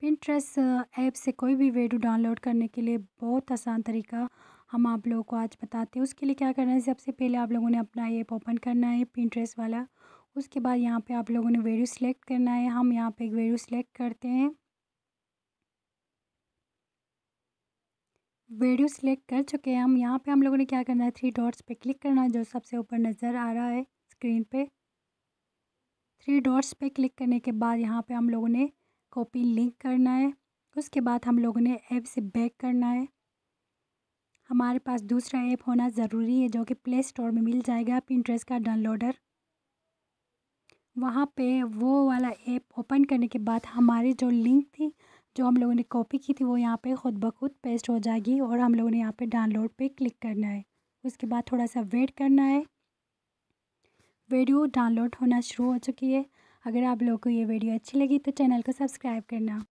Pinterest app uh, से कोई भी वीडियो डाउनलोड करने के लिए बहुत आसान तरीका हम आप लोगों को आज बताते हैं उसके लिए क्या करना है सबसे पहले आप लोगों ने अपना ऐप ओपन करना है पिंट्रेस वाला उसके बाद यहाँ पे आप लोगों ने वीडियो सिलेक्ट करना है हम यहाँ पे एक वीडियो सिलेक्ट करते हैं वीडियो सिलेक्ट कर चुके हैं हम यहाँ पे हम लोगों ने क्या करना है थ्री डॉट्स पे क्लिक करना है जो सबसे ऊपर नज़र आ रहा है स्क्रीन पे थ्री डॉट्स पे क्लिक करने के बाद यहाँ पे हम लोगों ने कॉपी लिंक करना है उसके बाद हम लोगों ने ऐप से बैक करना है हमारे पास दूसरा ऐप होना ज़रूरी है जो कि प्ले स्टोर में मिल जाएगा पिंट्रेस का डाउनलोडर वहाँ पे वो वाला ऐप ओपन करने के बाद हमारी जो लिंक थी जो हम लोगों ने कॉपी की थी वो यहाँ पे खुद ब खुद पेस्ट हो जाएगी और हम लोगों ने यहाँ पे डाउनलोड पे क्लिक करना है उसके बाद थोड़ा सा वेट करना है वीडियो डाउनलोड होना शुरू हो चुकी है अगर आप लोग को ये वीडियो अच्छी लगी तो चैनल को सब्सक्राइब करना